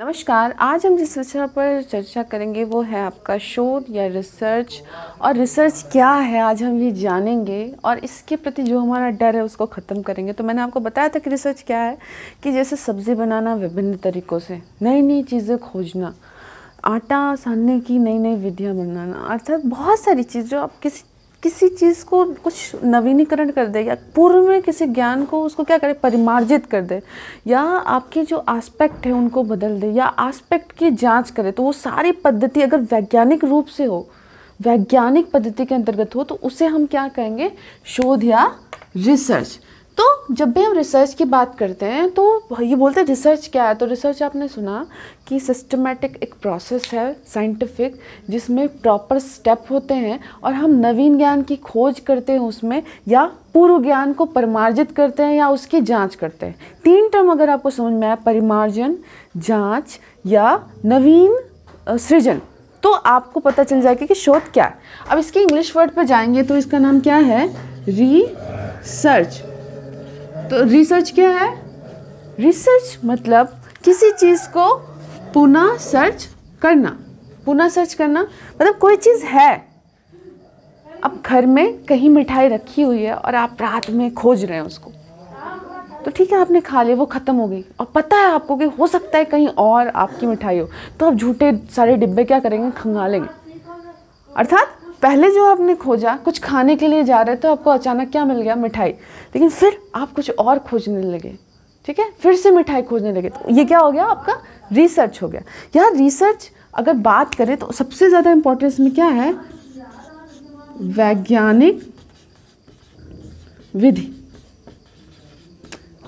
नमस्कार आज हम जिस विषय पर चर्चा करेंगे वो है आपका शोध या रिसर्च और रिसर्च क्या है आज हम ये जानेंगे और इसके प्रति जो हमारा डर है उसको ख़त्म करेंगे तो मैंने आपको बताया था कि रिसर्च क्या है कि जैसे सब्ज़ी बनाना विभिन्न तरीक़ों से नई नई चीज़ें खोजना आटा सानने की नई नई विधियाँ बनाना अर्थात बहुत सारी चीज़ जो आप किसी किसी चीज़ को कुछ नवीनीकरण कर दे या पूर्व में किसी ज्ञान को उसको क्या करे परिमार्जित कर दे या आपके जो आस्पेक्ट है उनको बदल दे या आस्पेक्ट की जांच करे तो वो सारी पद्धति अगर वैज्ञानिक रूप से हो वैज्ञानिक पद्धति के अंतर्गत हो तो उसे हम क्या कहेंगे शोध या रिसर्च तो जब भी हम रिसर्च की बात करते हैं तो ये बोलते हैं रिसर्च क्या है तो रिसर्च आपने सुना कि सिस्टमेटिक एक प्रोसेस है साइंटिफिक जिसमें प्रॉपर स्टेप होते हैं और हम नवीन ज्ञान की खोज करते हैं उसमें या पूर्व ज्ञान को परिमार्जित करते हैं या उसकी जांच करते हैं तीन टर्म अगर आपको समझ में आया परिमार्जन जांच या नवीन सृजन तो आपको पता चल जाएगा कि शोध क्या है अब इसके इंग्लिश वर्ड पर जाएंगे तो इसका नाम क्या है रिसर्च तो रिसर्च क्या है रिसर्च मतलब किसी चीज़ को पुनः सर्च करना पुनः सर्च करना मतलब कोई चीज़ है अब घर में कहीं मिठाई रखी हुई है और आप रात में खोज रहे हैं उसको तो ठीक है आपने खा लिया वो ख़त्म हो गई और पता है आपको कि हो सकता है कहीं और आपकी मिठाई हो तो आप झूठे सारे डिब्बे क्या करेंगे खंगालेंगे अर्थात पहले जो आपने खोजा कुछ खाने के लिए जा रहे थे आपको अचानक क्या मिल गया मिठाई लेकिन फिर आप कुछ और खोजने लगे ठीक है फिर से मिठाई खोजने लगे तो ये क्या हो गया आपका रिसर्च हो गया यार रिसर्च अगर बात करें तो सबसे ज़्यादा इम्पोर्टेंस में क्या है वैज्ञानिक विधि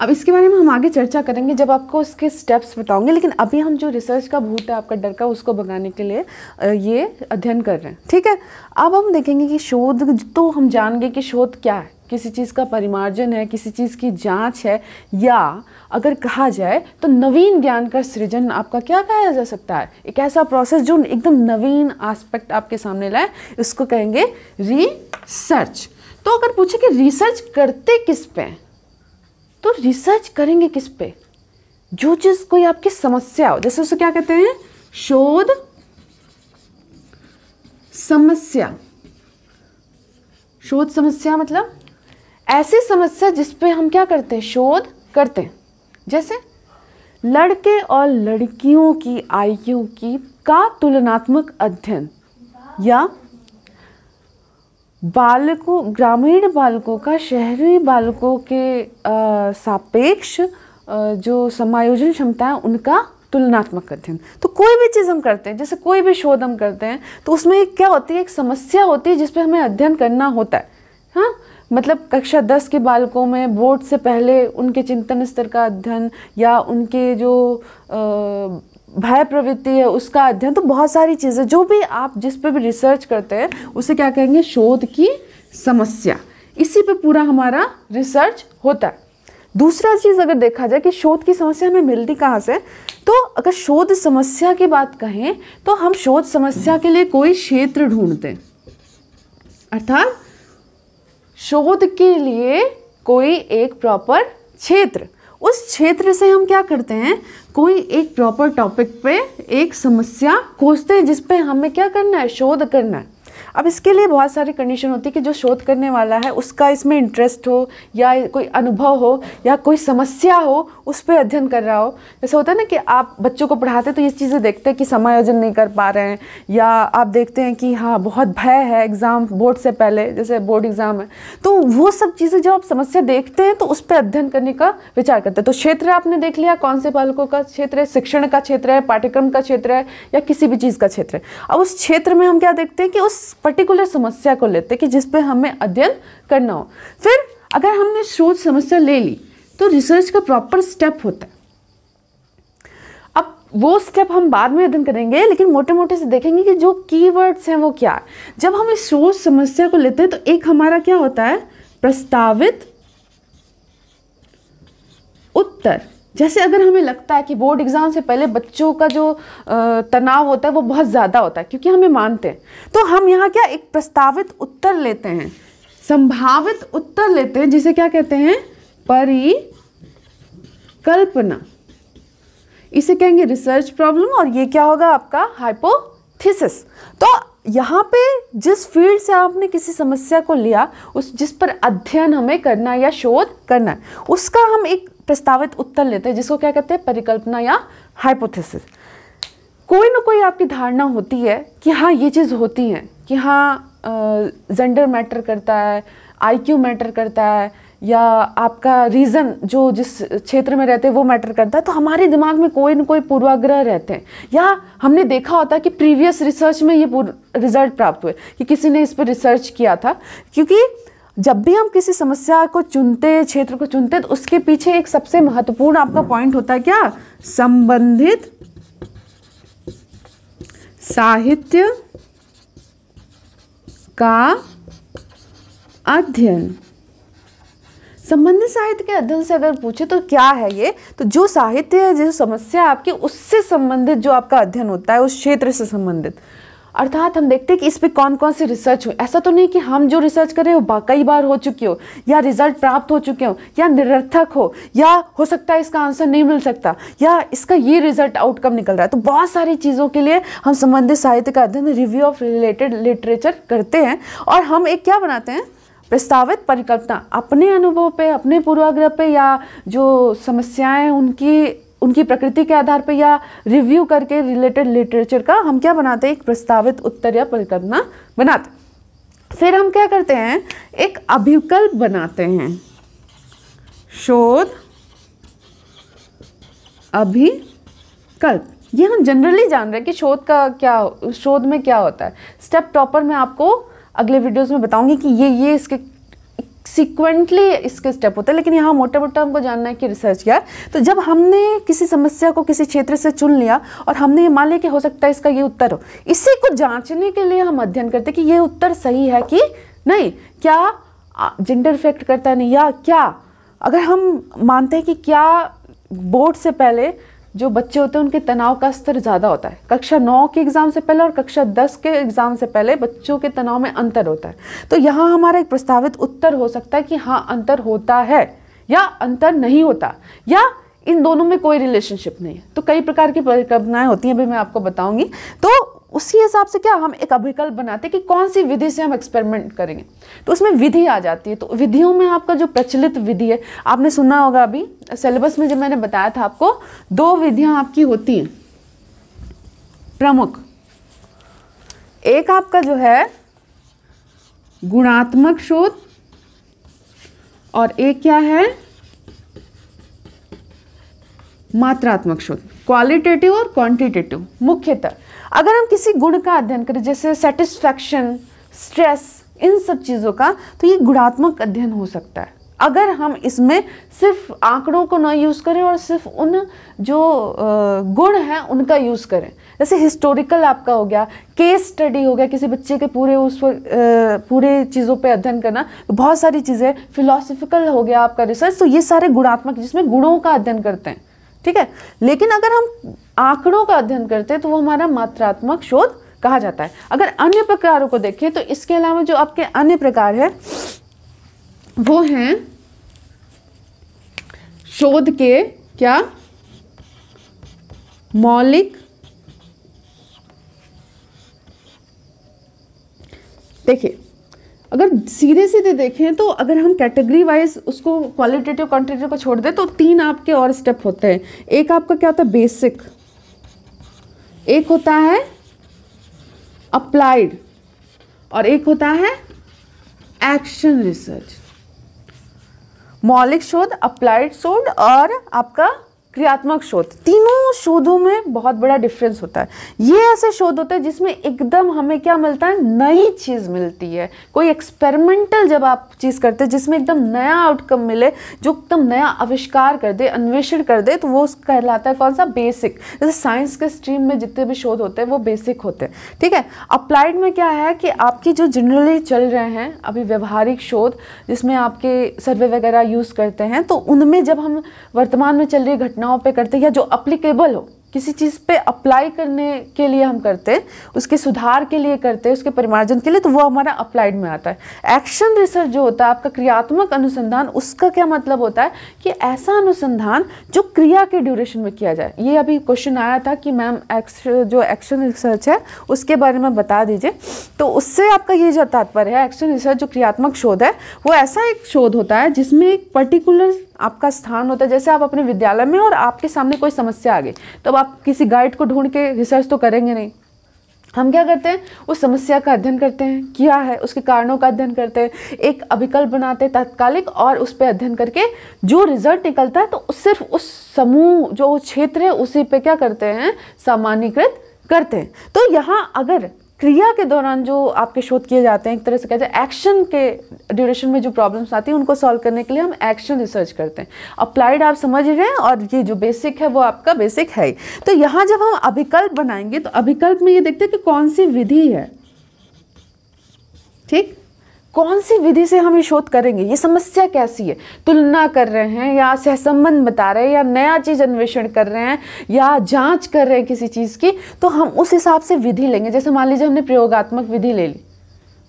अब इसके बारे में हम आगे चर्चा करेंगे जब आपको इसके स्टेप्स बताऊंगे लेकिन अभी हम जो रिसर्च का भूत है आपका डर का उसको भगाने के लिए ये अध्ययन कर रहे हैं ठीक है अब हम देखेंगे कि शोध तो हम जान गए कि शोध क्या है किसी चीज़ का परिमार्जन है किसी चीज़ की जांच है या अगर कहा जाए तो नवीन ज्ञान का सृजन आपका क्या कहा जा सकता है एक ऐसा प्रोसेस जो एकदम नवीन आस्पेक्ट आपके सामने लाए इसको कहेंगे रिसर्च तो अगर पूछे कि रिसर्च करते किस पे तो रिसर्च करेंगे किस पे जो चीज़ कोई आपकी समस्या हो जैसे उसे क्या कहते हैं शोध समस्या शोध समस्या मतलब ऐसी समस्या जिस पे हम क्या करते हैं शोध करते हैं जैसे लड़के और लड़कियों की आयु की का तुलनात्मक अध्ययन या बालकों ग्रामीण बालकों का शहरी बालकों के सापेक्ष जो समायोजन क्षमता है उनका तुलनात्मक अध्ययन तो कोई भी चीज़ हम करते हैं जैसे कोई भी शोध हम करते हैं तो उसमें क्या होती है एक समस्या होती है जिस पर हमें अध्ययन करना होता है हाँ मतलब कक्षा दस के बालकों में बोर्ड से पहले उनके चिंतन स्तर का अध्ययन या उनके जो भय प्रवृत्ति है उसका अध्ययन तो बहुत सारी चीज़ें जो भी आप जिस पे भी रिसर्च करते हैं उसे क्या कहेंगे शोध की समस्या इसी पे पूरा हमारा रिसर्च होता है दूसरा चीज़ अगर देखा जाए कि शोध की समस्या हमें मिलती कहाँ से तो अगर शोध समस्या की बात कहें तो हम शोध समस्या के लिए कोई क्षेत्र ढूंढते हैं अर्थात शोध के लिए कोई एक प्रॉपर क्षेत्र उस क्षेत्र से हम क्या करते हैं कोई एक प्रॉपर टॉपिक पे एक समस्या खोजते हैं जिस पे हमें क्या करना है शोध करना है अब इसके लिए बहुत सारी कंडीशन होती है कि जो शोध करने वाला है उसका इसमें इंटरेस्ट हो या कोई अनुभव हो या कोई समस्या हो उस पर अध्ययन कर रहा हो जैसे होता है ना कि आप बच्चों को पढ़ाते तो ये चीज़ें देखते हैं कि समायोजन नहीं कर पा रहे हैं या आप देखते हैं कि हाँ बहुत भय है एग्ज़ाम बोर्ड से पहले जैसे बोर्ड एग्ज़ाम है तो वो सब चीज़ें जब आप समस्या देखते हैं तो उस पर अध्ययन करने का विचार करते हैं तो क्षेत्र आपने देख लिया कौन से बालकों का क्षेत्र है शिक्षण का क्षेत्र है पाठ्यक्रम का क्षेत्र है या किसी भी चीज़ का क्षेत्र है अब उस क्षेत्र में हम क्या देखते हैं कि उस पर्टिकुलर समस्या को लेते हैं कि जिसपे हमें अध्ययन करना हो फिर अगर हमने शोध समस्या ले ली तो रिसर्च का प्रॉपर स्टेप होता है अब वो स्टेप हम बाद में अध्ययन करेंगे लेकिन मोटे मोटे से देखेंगे कि जो कीवर्ड्स हैं वो क्या है जब हम इस सोच समस्या को लेते हैं तो एक हमारा क्या होता है प्रस्तावित उत्तर जैसे अगर हमें लगता है कि बोर्ड एग्ज़ाम से पहले बच्चों का जो तनाव होता है वो बहुत ज़्यादा होता है क्योंकि हमें मानते हैं तो हम यहाँ क्या एक प्रस्तावित उत्तर लेते हैं संभावित उत्तर लेते हैं जिसे क्या कहते हैं परिकल्पना इसे कहेंगे रिसर्च प्रॉब्लम और ये क्या होगा आपका हाइपोथेसिस तो यहाँ पे जिस फील्ड से आपने किसी समस्या को लिया उस जिस पर अध्ययन हमें करना या शोध करना है उसका हम एक प्रस्तावित उत्तर लेते हैं जिसको क्या कहते हैं परिकल्पना या हाइपोथेसिस कोई ना कोई आपकी धारणा होती है कि हाँ ये चीज़ होती है कि हाँ जेंडर मैटर करता है आईक्यू मैटर करता है या आपका रीज़न जो जिस क्षेत्र में रहते हैं वो मैटर करता है तो हमारे दिमाग में कोई ना कोई पूर्वाग्रह रहते हैं या हमने देखा होता है कि प्रीवियस रिसर्च में ये रिजल्ट प्राप्त हुए कि किसी ने इस पर रिसर्च किया था क्योंकि जब भी हम किसी समस्या को चुनते क्षेत्र को चुनते तो उसके पीछे एक सबसे महत्वपूर्ण आपका पॉइंट होता है क्या संबंधित साहित्य का अध्ययन संबंध साहित्य के अध्ययन से अगर पूछे तो क्या है ये तो जो साहित्य जो समस्या आपकी उससे संबंधित जो आपका अध्ययन होता है उस क्षेत्र से संबंधित अर्थात हम देखते हैं कि इस पर कौन कौन सी रिसर्च हो ऐसा तो नहीं कि हम जो रिसर्च करें वो कई बार हो चुकी हो या रिजल्ट प्राप्त हो चुके हो या निरर्थक हो या हो सकता है इसका आंसर नहीं मिल सकता या इसका ये रिजल्ट आउटकम निकल रहा है तो बहुत सारी चीज़ों के लिए हम संबंधित साहित्य का अध्ययन रिव्यू ऑफ रिलेटेड लिटरेचर करते हैं और हम एक क्या बनाते हैं प्रस्तावित परिकल्पना अपने अनुभव पे अपने पूर्वाग्रह पे या जो समस्याएं उनकी उनकी प्रकृति के आधार पर या रिव्यू करके रिलेटेड लिटरेचर का हम क्या बनाते हैं एक प्रस्तावित उत्तर या परिकल्पना बनाते फिर हम क्या करते हैं एक अभिकल्प बनाते हैं शोध अभिकल्प ये हम जनरली जान रहे हैं कि शोध का क्या शोध में क्या होता है स्टेप टॉपर में आपको अगले वीडियोस में बताऊंगी कि ये ये इसके सिक्वेंटली इसके स्टेप होते हैं लेकिन यहाँ मोटा मोटा हमको जानना है कि रिसर्च क्या है तो जब हमने किसी समस्या को किसी क्षेत्र से चुन लिया और हमने ये मान लिया कि हो सकता है इसका ये उत्तर हो इसी को जांचने के लिए हम अध्ययन करते कि ये उत्तर सही है कि नहीं क्या जेंडर इफेक्ट करता नहीं या क्या अगर हम मानते हैं कि क्या बोर्ड से पहले जो बच्चे होते हैं उनके तनाव का स्तर ज़्यादा होता है कक्षा नौ के एग्ज़ाम से पहले और कक्षा दस के एग्ज़ाम से पहले बच्चों के तनाव में अंतर होता है तो यहाँ हमारा एक प्रस्तावित उत्तर हो सकता है कि हाँ अंतर होता है या अंतर नहीं होता या इन दोनों में कोई रिलेशनशिप नहीं है तो कई प्रकार की परिकल्पनाएँ होती हैं अभी मैं आपको बताऊँगी तो उसी हिसाब से क्या हम एक अभिकल्प बनाते हैं कि कौन सी विधि से हम एक्सपेरिमेंट करेंगे तो उसमें विधि आ जाती है तो विधियों में आपका जो प्रचलित विधि है आपने सुना होगा अभी सिलेबस में जब मैंने बताया था आपको दो विधियां आपकी होती हैं प्रमुख एक आपका जो है गुणात्मक शोध और एक क्या है मात्रात्मक शोध क्वालिटेटिव और क्वांटिटेटिव मुख्यतः अगर हम किसी गुण का अध्ययन करें जैसे सेटिस्फैक्शन स्ट्रेस इन सब चीज़ों का तो ये गुणात्मक अध्ययन हो सकता है अगर हम इसमें सिर्फ आंकड़ों को ना यूज़ करें और सिर्फ उन जो गुण हैं उनका यूज़ करें जैसे हिस्टोरिकल आपका हो गया केस स्टडी हो गया किसी बच्चे के पूरे उस पर पूरे चीज़ों पे अध्ययन करना तो बहुत सारी चीज़ें फिलोसफिकल हो गया आपका रिसर्च तो ये सारे गुणात्मक जिसमें गुणों का अध्ययन करते हैं ठीक है लेकिन अगर हम आंकड़ों का अध्ययन करते हैं तो वो हमारा मात्रात्मक शोध कहा जाता है अगर अन्य प्रकारों को देखें तो इसके अलावा जो आपके अन्य प्रकार है वो हैं शोध के क्या मौलिक देखिए अगर सीधे सीधे देखें तो अगर हम कैटेगरी वाइज उसको क्वालिटेटिव क्वान्टिटेटिव को छोड़ दें तो तीन आपके और स्टेप होते हैं एक आपका क्या होता है बेसिक एक होता है अप्लाइड और एक होता है एक्शन रिसर्च मौलिक शोध अप्लाइड शोध और आपका क्रियात्मक शोध तीनों शोधों में बहुत बड़ा डिफरेंस होता है ये ऐसे शोध होते हैं जिसमें एकदम हमें क्या मिलता है नई चीज़ मिलती है कोई एक्सपेरिमेंटल जब आप चीज़ करते हैं जिसमें एकदम नया आउटकम मिले जो एकदम नया आविष्कार कर दे अन्वेषण कर दे तो वो कहलाता है कौन सा बेसिक जैसे साइंस के स्ट्रीम में जितने भी शोध होते हैं वो बेसिक होते हैं ठीक है अप्लाइड में क्या है कि आपकी जो जनरली चल रहे हैं अभी व्यवहारिक शोध जिसमें आपके सर्वे वगैरह यूज़ करते हैं तो उनमें जब हम वर्तमान में चल रही घटना घटनाओं पे करते हैं या जो अप्लीकेबल हो किसी चीज़ पे अप्लाई करने के लिए हम करते हैं उसके सुधार के लिए करते हैं उसके परिमार्जन के लिए तो वो हमारा अप्लाइड में आता है एक्शन रिसर्च जो होता है आपका क्रियात्मक अनुसंधान उसका क्या मतलब होता है कि ऐसा अनुसंधान जो क्रिया के ड्यूरेशन में किया जाए ये अभी क्वेश्चन आया था कि मैम जो एक्शन रिसर्च है उसके बारे में बता दीजिए तो उससे आपका ये जो तात्पर्य है एक्शन रिसर्च जो क्रियात्मक शोध है वो ऐसा एक शोध होता है जिसमें एक पर्टिकुलर आपका स्थान होता है जैसे आप अपने विद्यालय में और आपके सामने कोई समस्या आ गई तो आप किसी गाइड को ढूंढ के रिसर्च तो करेंगे नहीं हम क्या करते हैं उस समस्या का अध्ययन करते हैं क्या है उसके कारणों का अध्ययन करते हैं एक अभिकल्प बनाते हैं तात्कालिक और उस पर अध्ययन करके जो रिजल्ट निकलता है तो सिर्फ उस समूह जो क्षेत्र है उसी पे क्या करते हैं सामान्यकृत करते हैं तो यहाँ अगर क्रिया के दौरान जो आपके शोध किए जाते हैं एक तरह से कहते हैं एक्शन के ड्यूरेशन में जो प्रॉब्लम्स आती हैं उनको सॉल्व करने के लिए हम एक्शन रिसर्च करते हैं अप्लाइड आप समझ रहे हैं और ये जो बेसिक है वो आपका बेसिक है तो यहाँ जब हम अभिकल्प बनाएंगे तो अभिकल्प में ये देखते हैं कि कौन सी विधि है ठीक कौन सी विधि से हम ये शोध करेंगे ये समस्या कैसी है तुलना कर रहे हैं या सहसंबंध बता रहे हैं या नया चीज़ अन्वेषण कर रहे हैं या जांच कर रहे हैं किसी चीज़ की तो हम उस हिसाब से विधि लेंगे जैसे मान लीजिए हमने प्रयोगात्मक विधि ले ली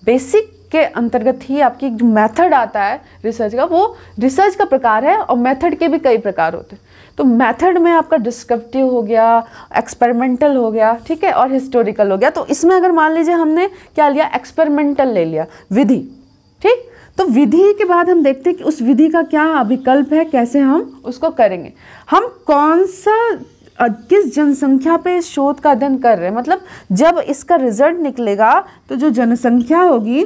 बेसिक के अंतर्गत ही आपकी जो मेथड आता है रिसर्च का वो रिसर्च का प्रकार है और मेथड के भी कई प्रकार होते हैं तो मेथड में आपका डिस्क्रिप्टिव हो गया एक्सपेरिमेंटल हो गया ठीक है और हिस्टोरिकल हो गया तो इसमें अगर मान लीजिए हमने क्या लिया एक्सपेरिमेंटल ले लिया विधि ठीक तो विधि के बाद हम देखते हैं कि उस विधि का क्या विकल्प है कैसे हम उसको करेंगे हम कौन सा किस जनसंख्या पे इस शोध का अध्ययन कर रहे हैं मतलब जब इसका रिजल्ट निकलेगा तो जो जनसंख्या होगी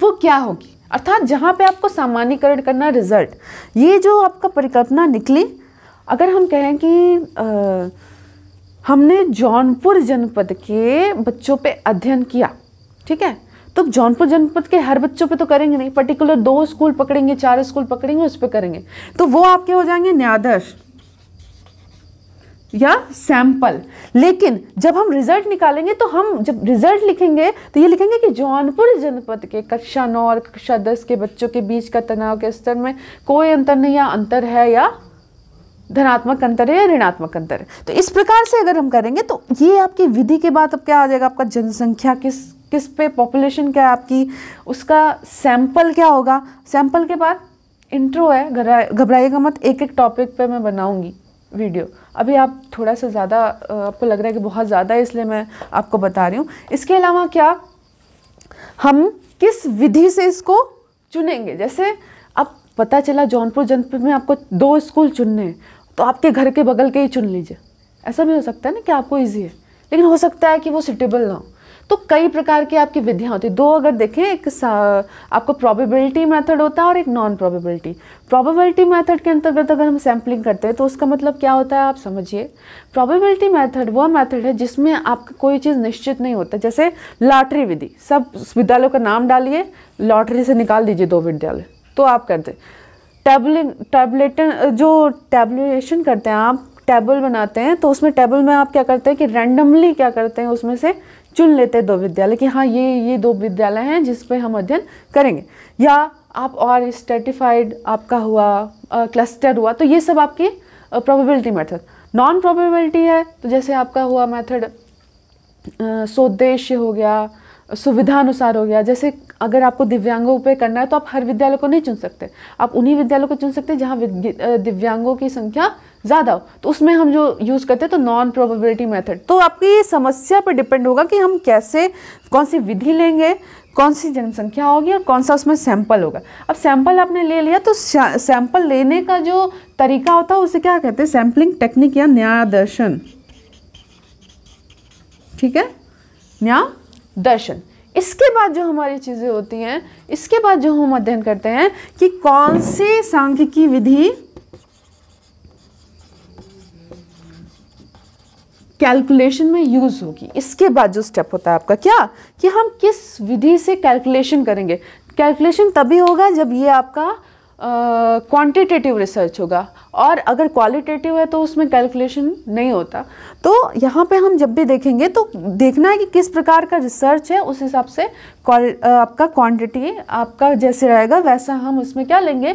वो क्या होगी अर्थात जहाँ पे आपको सामान्यकरण करना रिजल्ट ये जो आपका परिकल्पना निकली अगर हम कहें कि आ, हमने जौनपुर जनपद के बच्चों पे अध्ययन किया ठीक है तो जौनपुर जनपद के हर बच्चों पे तो करेंगे नहीं पर्टिकुलर दो स्कूल पकड़ेंगे चार स्कूल पकड़ेंगे उस पर करेंगे तो वो आपके हो जाएंगे न्यायादर्श या सैंपल लेकिन जब हम रिजल्ट निकालेंगे तो हम जब रिजल्ट लिखेंगे तो ये लिखेंगे कि जौनपुर जनपद के कक्षा नौ और कक्षा दस के बच्चों के बीच का तनाव के स्तर में कोई अंतर नहीं या अंतर है या धनात्मक अंतर है या ऋणात्मक अंतर है तो इस प्रकार से अगर हम करेंगे तो ये आपकी विधि के बाद अब क्या आ जाएगा आपका जनसंख्या किस किस पे पॉपुलेशन क्या है आपकी उसका सैंपल क्या होगा सैंपल के बाद इंट्रो है घबराइएगा मत एक एक टॉपिक पे मैं बनाऊंगी वीडियो अभी आप थोड़ा सा ज़्यादा आपको लग रहा है कि बहुत ज़्यादा है इसलिए मैं आपको बता रही हूँ इसके अलावा क्या हम किस विधि से इसको चुनेंगे जैसे अब पता चला जौनपुर जनपद में आपको दो स्कूल चुनने हैं तो आपके घर के बगल के ही चुन लीजिए ऐसा भी हो सकता है ना कि आपको ईजी है लेकिन हो सकता है कि वो सुटेबल ना हो तो कई प्रकार की आपकी विधियाँ होती दो अगर देखें एक आपको प्रोबेबिलिटी मेथड होता है और एक नॉन प्रोबेबिलिटी प्रोबेबिलिटी मेथड के अंतर्गत अगर हम सैम्पलिंग करते हैं तो उसका मतलब क्या होता है आप समझिए प्रोबेबिलिटी मेथड वह मेथड है जिसमें आपका कोई चीज़ निश्चित नहीं होता जैसे लॉटरी विधि सब विद्यालयों का नाम डालिए लॉटरी से निकाल दीजिए दो विद्यालय तो आप कर दें टैबलिंग टैबलेटन जो टैबलेशन करते हैं आप टेबल बनाते हैं तो उसमें टेबल में आप क्या करते हैं कि रैंडमली क्या करते हैं उसमें से चुन लेते हैं दो विद्यालय कि हाँ ये ये दो विद्यालय हैं जिस पे हम अध्ययन करेंगे या आप और स्टेटिफाइड आपका हुआ क्लस्टर हुआ तो ये सब आपकी प्रोबेबिलिटी मेथड नॉन प्रोबेबिलिटी है तो जैसे आपका हुआ मेथड स्वदेश हो गया सुविधानुसार हो गया जैसे अगर आपको दिव्यांगों पे करना है तो आप हर विद्यालय को नहीं चुन सकते आप उन्हीं विद्यालयों को चुन सकते हैं जहाँ दिव्यांगों की संख्या ज़्यादा हो तो उसमें हम जो यूज़ करते हैं तो नॉन प्रोबेबिलिटी मेथड तो आपकी समस्या पर डिपेंड होगा कि हम कैसे कौन सी विधि लेंगे कौन सी जनसंख्या होगी और कौन सा उसमें सैंपल होगा अब सैंपल आपने ले लिया तो सैंपल लेने का जो तरीका होता है उसे क्या कहते हैं सैम्पलिंग टेक्निक या न्याय दर्शन ठीक है न्याय दर्शन इसके बाद जो हमारी चीज़ें होती हैं इसके बाद जो हम अध्ययन करते हैं कि कौन सी सांख्यिकी विधि कैलकुलेशन में यूज़ होगी इसके बाद जो स्टेप होता है आपका क्या कि हम किस विधि से कैलकुलेशन करेंगे कैलकुलेशन तभी होगा जब ये आपका क्वांटिटेटिव uh, रिसर्च होगा और अगर क्वालिटेटिव है तो उसमें कैलकुलेशन नहीं होता तो यहाँ पे हम जब भी देखेंगे तो देखना है कि किस प्रकार का रिसर्च है उस हिसाब से आपका क्वांटिटी आपका जैसे रहेगा वैसा हम उसमें क्या लेंगे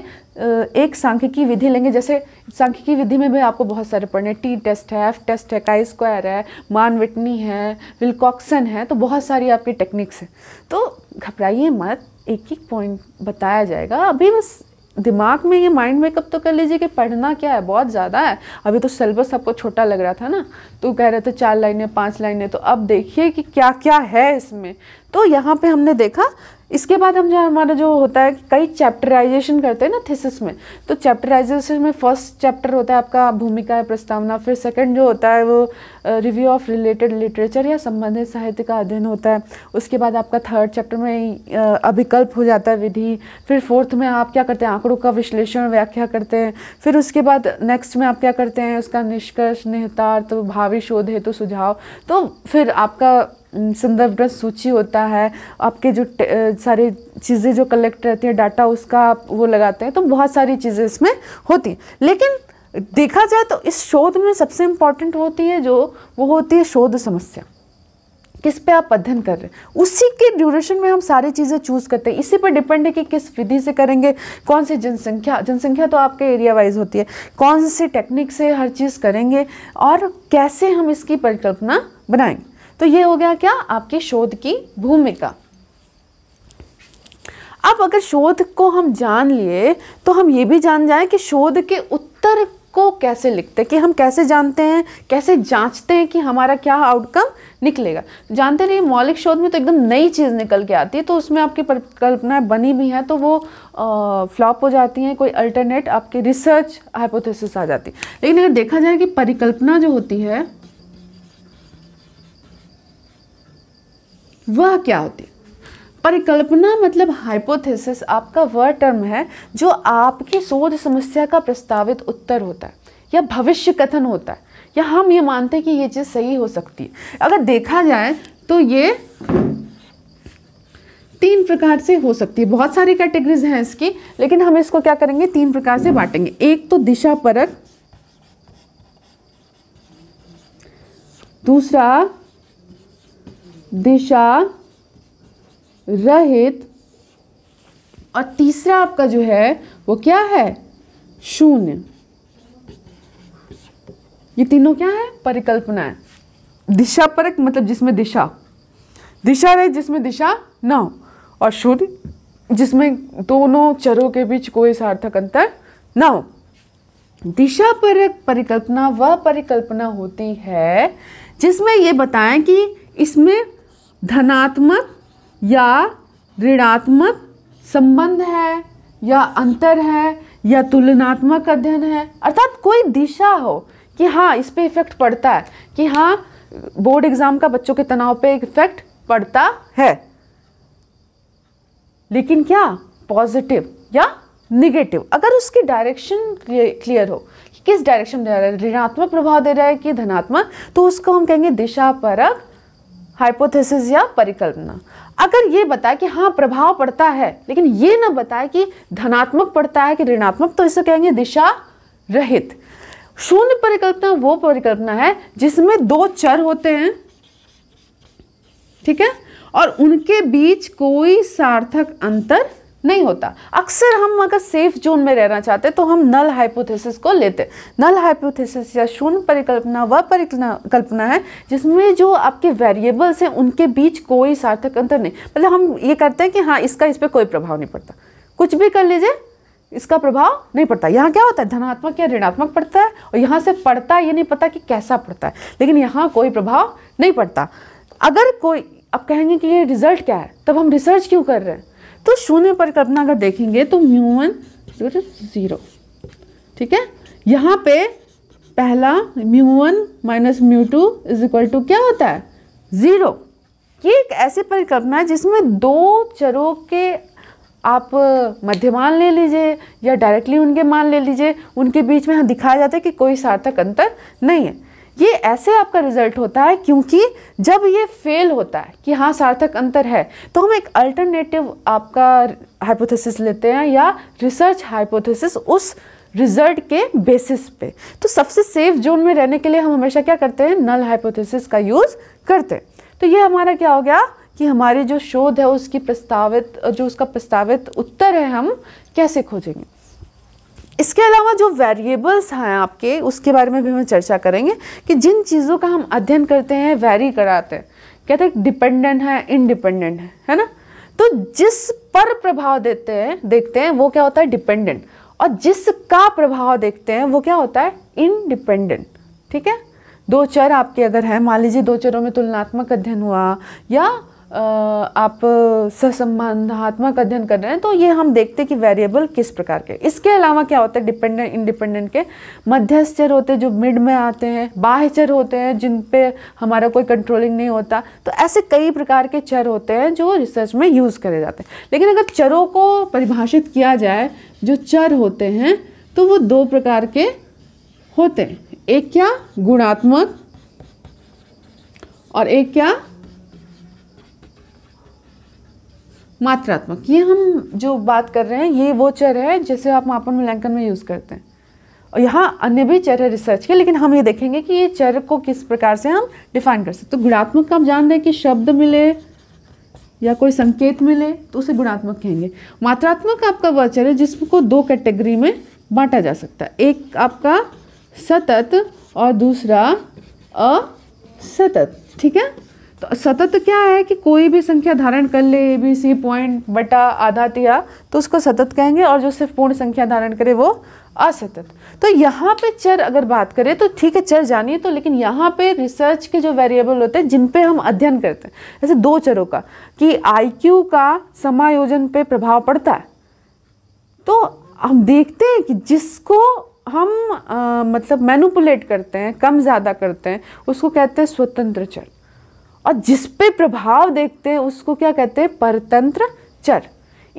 एक सांख्यिकी विधि लेंगे जैसे सांख्यिकी विधि में भी आपको बहुत सारे पढ़ने टी टेस्ट है एफ टेस्ट है काई स्क्वायर है मान विटनी है विलकॉक्सन है तो बहुत सारी आपकी टेक्निक्स हैं तो घबराइए मत एक एक पॉइंट बताया जाएगा अभी बस दिमाग में ये माइंड मेकअप तो कर लीजिए कि पढ़ना क्या है बहुत ज़्यादा है अभी तो सिलेबस आपको छोटा लग रहा था ना तो कह रहे थे चार लाइनें पांच लाइनें तो अब देखिए कि क्या क्या है इसमें तो यहाँ पे हमने देखा इसके बाद हम जो हमारा जो होता है कई चैप्टराइजेशन करते हैं ना थीसिस में तो चैप्टराइजेशन में फर्स्ट चैप्टर होता है आपका भूमिका या प्रस्तावना फिर सेकंड जो होता है वो रिव्यू ऑफ रिलेटेड लिटरेचर या संबंधित साहित्य का अध्ययन होता है उसके बाद आपका थर्ड चैप्टर में अभिकल्प हो जाता है विधि फिर फोर्थ में आप क्या करते हैं आंकड़ों का विश्लेषण व्याख्या करते हैं फिर उसके बाद नेक्स्ट में आप क्या करते हैं उसका निष्कर्ष निहितार्थ भावी शोध हेतु सुझाव तो फिर आपका संदर्भ ग्रंथ सूची होता है आपके जो सारे चीज़ें जो कलेक्ट रहती है डाटा उसका आप वो लगाते हैं तो बहुत सारी चीज़ें इसमें होती हैं लेकिन देखा जाए तो इस शोध में सबसे इम्पॉर्टेंट होती है जो वो होती है शोध समस्या किस पे आप अध्ययन कर रहे हैं उसी के ड्यूरेशन में हम सारी चीज़ें चूज़ करते हैं इसी पर डिपेंड है कि किस विधि से करेंगे कौन सी जनसंख्या जनसंख्या तो आपके एरिया वाइज होती है कौन सी टेक्निक से हर चीज़ करेंगे और कैसे हम इसकी परिकल्पना बनाएंगे तो ये हो गया क्या आपके शोध की भूमिका अब अगर शोध को हम जान लिए तो हम ये भी जान जाए कि शोध के उत्तर को कैसे लिखते हैं कि हम कैसे जानते हैं कैसे जांचते हैं कि हमारा क्या आउटकम निकलेगा जानते रहिए मौलिक शोध में तो एकदम नई चीज़ निकल के आती है तो उसमें आपकी परिकल्पनाएं बनी भी हैं तो वो फ्लॉप हो जाती हैं कोई अल्टरनेट आपकी रिसर्च हाइपोथेसिस आ जाती है लेकिन अगर देखा जाए कि परिकल्पना जो होती है वह क्या होती है परिकल्पना मतलब हाइपोथेसिस आपका वह टर्म है जो आपकी शोध समस्या का प्रस्तावित उत्तर होता है या भविष्य कथन होता है या हम ये मानते हैं कि ये चीज़ सही हो सकती है अगर देखा जाए तो ये तीन प्रकार से हो सकती है बहुत सारी कैटेगरीज हैं इसकी लेकिन हम इसको क्या करेंगे तीन प्रकार से बांटेंगे एक तो दिशा परक दूसरा दिशा रहित और तीसरा आपका जो है वो क्या है शून्य ये तीनों क्या है परिकल्पना है दिशा परक मतलब जिसमें दिशा दिशा रहे जिसमें दिशा ना हो और शून्य जिसमें दोनों चरों के बीच कोई सार्थक अंतर ना हो दिशा परक परिकल्पना वह परिकल्पना होती है जिसमें ये बताएं कि इसमें धनात्मक या ऋणात्मक संबंध है या अंतर है या तुलनात्मक अध्ययन है अर्थात कोई दिशा हो कि हाँ इस पर इफ़ेक्ट पड़ता है कि हाँ बोर्ड एग्ज़ाम का बच्चों के तनाव पे इफ़ेक्ट पड़ता है लेकिन क्या पॉजिटिव या निगेटिव अगर उसकी डायरेक्शन क्लियर हो कि किस डायरेक्शन में जा रहा है ऋणात्मक प्रभाव दे रहा है कि धनात्मक तो उसको हम कहेंगे दिशा परक हाइपोथेसिस या परिकल्पना अगर ये बताए कि हाँ प्रभाव पड़ता है लेकिन ये ना बताए कि धनात्मक पड़ता है कि ऋणात्मक तो इसे कहेंगे दिशा रहित शून्य परिकल्पना वो परिकल्पना है जिसमें दो चर होते हैं ठीक है और उनके बीच कोई सार्थक अंतर नहीं होता अक्सर हम अगर सेफ जोन में रहना चाहते तो हम नल हाइपोथेसिस को लेते नल हाइपोथेसिस या शून्य परिकल्पना वह परिकल्पना है जिसमें जो आपके वेरिएबल्स हैं उनके बीच कोई सार्थक अंतर नहीं मतलब हम ये करते हैं कि हाँ इसका इस पर कोई प्रभाव नहीं पड़ता कुछ भी कर लीजिए इसका प्रभाव नहीं पड़ता यहाँ क्या होता है धनात्मक या ऋणात्मक पड़ता है और यहाँ से पड़ता है ये नहीं पता कि कैसा पड़ता है लेकिन यहाँ कोई प्रभाव नहीं पड़ता अगर कोई आप कहेंगे कि ये रिजल्ट क्या है तब हम रिसर्च क्यों कर रहे हैं तो शून्य परिकल्पना अगर देखेंगे तो म्यू वन ज़ीरो ठीक है यहाँ पे पहला mu one minus mu two is equal to क्या होता है ज़ीरो ये एक ऐसी परिकल्पना है जिसमें दो चरों के आप मध्यमान ले लीजिए या डायरेक्टली उनके मान ले लीजिए उनके बीच में हम दिखाया जाता है कि कोई सार्थक अंतर नहीं है ये ऐसे आपका रिजल्ट होता है क्योंकि जब ये फेल होता है कि हाँ सार्थक अंतर है तो हम एक अल्टरनेटिव आपका हाइपोथेसिस लेते हैं या रिसर्च हाइपोथेसिस उस रिजल्ट के बेसिस पे तो सबसे सेफ जोन में रहने के लिए हम हमेशा क्या करते हैं नल हाइपोथेसिस का यूज़ करते हैं तो ये हमारा क्या हो गया कि हमारी जो शोध है उसकी प्रस्तावित जो उसका प्रस्तावित उत्तर है हम कैसे खोजेंगे इसके अलावा जो वेरिएबल्स हैं आपके उसके बारे में भी हम चर्चा करेंगे कि जिन चीज़ों का हम अध्ययन करते हैं वेरी कराते हैं कहते हैं डिपेंडेंट है इनडिपेंडेंट है है ना तो जिस पर प्रभाव देते हैं देखते हैं वो क्या होता है डिपेंडेंट और जिसका प्रभाव देखते हैं वो क्या होता है इनडिपेंडेंट ठीक है दो चर आपके अगर हैं मान लीजिए दो चरों में तुलनात्मक अध्ययन हुआ या आप सहसंबंधात्मक अध्ययन कर रहे हैं तो ये हम देखते हैं कि वेरिएबल किस प्रकार के इसके अलावा क्या होता है डिपेंडेंट इंडिपेंडेंट के मध्यस्थर होते हैं जो मिड में आते हैं बाह्य चर होते हैं जिन पे हमारा कोई कंट्रोलिंग नहीं होता तो ऐसे कई प्रकार के चर होते हैं जो रिसर्च में यूज़ करे जाते हैं लेकिन अगर चरों को परिभाषित किया जाए जो चर होते हैं तो वो दो प्रकार के होते हैं एक क्या गुणात्मक और एक क्या मात्रात्मक ये हम जो बात कर रहे हैं ये वो चर है जैसे आप मापन मूल्यांकन में यूज़ करते हैं और यहाँ अन्य भी चर है रिसर्च के लेकिन हम ये देखेंगे कि ये चर को किस प्रकार से हम डिफाइन कर सकते तो गुणात्मक का आप जान रहे हैं कि शब्द मिले या कोई संकेत मिले तो उसे गुणात्मक कहेंगे मात्रात्मक आपका वह चर है जिसको दो कैटेगरी में बांटा जा सकता है एक आपका सतत और दूसरा असतत ठीक है तो सतत क्या है कि कोई भी संख्या धारण कर ले ए बी सी पॉइंट बटा आधा तिया तो उसको सतत कहेंगे और जो सिर्फ पूर्ण संख्या धारण करे वो असतत तो यहाँ पे चर अगर बात करें तो ठीक है चर जानिए तो लेकिन यहाँ पे रिसर्च के जो वेरिएबल होते हैं जिन पे हम अध्ययन करते हैं जैसे दो चरों का कि आईक्यू का समायोजन पे प्रभाव पड़ता है तो हम देखते हैं कि जिसको हम आ, मतलब मैनुपुलेट करते हैं कम ज़्यादा करते हैं उसको कहते हैं स्वतंत्र चर और जिस पे प्रभाव देखते हैं उसको क्या कहते हैं परतंत्र चर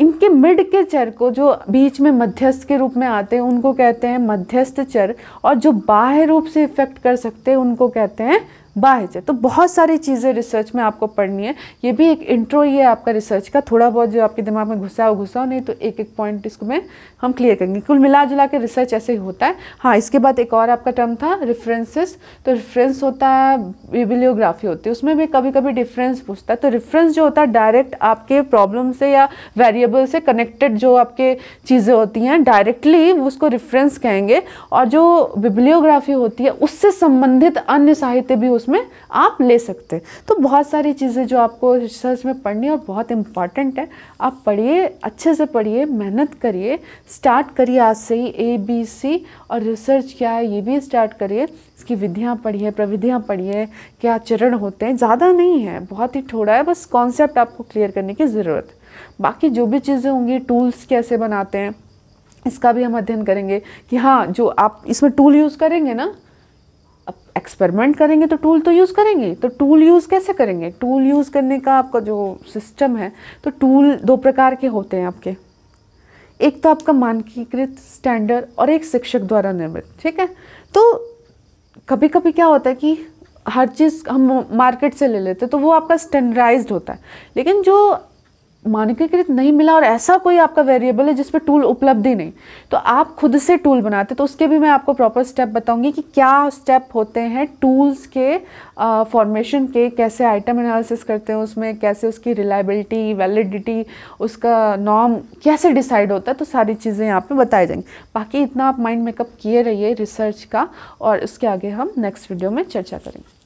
इनके मिड के चर को जो बीच में मध्यस्थ के रूप में आते हैं उनको कहते हैं मध्यस्थ चर और जो बाह्य रूप से इफेक्ट कर सकते हैं उनको कहते हैं बाहर से तो बहुत सारी चीज़ें रिसर्च में आपको पढ़नी है ये भी एक इंट्रो ही है आपका रिसर्च का थोड़ा बहुत जो आपके दिमाग में घुसा हो घुसा हो नहीं तो एक एक पॉइंट इसको मैं हम क्लियर करेंगे कुल मिला जुला के रिसर्च ऐसे ही होता है हाँ इसके बाद एक और आपका टर्म था रेफरेंसेस तो रेफरेंस होता है बिब्लियोग्राफी होती है उसमें भी कभी कभी डिफरेंस पूछता है तो रेफरेंस जो होता है डायरेक्ट आपके प्रॉब्लम से या वेरिएबल से कनेक्टेड जो आपके चीज़ें होती हैं डायरेक्टली उसको रेफरेंस कहेंगे और जो बिब्लियोग्राफी होती है उससे संबंधित अन्य साहित्य भी हो उसमें आप ले सकते तो बहुत सारी चीज़ें जो आपको रिसर्च में पढ़नी और बहुत इंपॉर्टेंट है आप पढ़िए अच्छे से पढ़िए मेहनत करिए स्टार्ट करिए आज से ही ए बी सी और रिसर्च क्या है ये भी स्टार्ट करिए इसकी विधियाँ पढ़िए प्रविधियाँ पढ़िए क्या चरण होते हैं ज़्यादा नहीं है बहुत ही थोड़ा है बस कॉन्सेप्ट आपको क्लियर करने की ज़रूरत है बाकी जो भी चीज़ें होंगी टूल्स कैसे बनाते हैं इसका भी हम अध्ययन करेंगे कि हाँ जो आप इसमें टूल यूज़ करेंगे ना एक्सपेरिमेंट करेंगे तो टूल तो यूज़ करेंगे तो टूल यूज़ कैसे करेंगे टूल यूज़ करने का आपका जो सिस्टम है तो टूल दो प्रकार के होते हैं आपके एक तो आपका मानकीकृत स्टैंडर्ड और एक शिक्षक द्वारा निर्मित ठीक है तो कभी कभी क्या होता है कि हर चीज़ हम मार्केट से ले लेते तो वो आपका स्टैंडर्डाइज्ड होता है लेकिन जो मानकीकृत नहीं मिला और ऐसा कोई आपका वेरिएबल है जिस पर टूल उपलब्ध ही नहीं तो आप खुद से टूल बनाते तो उसके भी मैं आपको प्रॉपर स्टेप बताऊंगी कि क्या स्टेप होते हैं टूल्स के फॉर्मेशन के कैसे आइटम एनालिसिस करते हैं उसमें कैसे उसकी रिलायबिलिटी वैलिडिटी उसका नॉर्म कैसे डिसाइड होता है तो सारी चीज़ें यहाँ पर बताई जाएंगी बाकी इतना आप माइंड मेकअप किए रहिए रिसर्च का और उसके आगे हम नेक्स्ट वीडियो में चर्चा करेंगे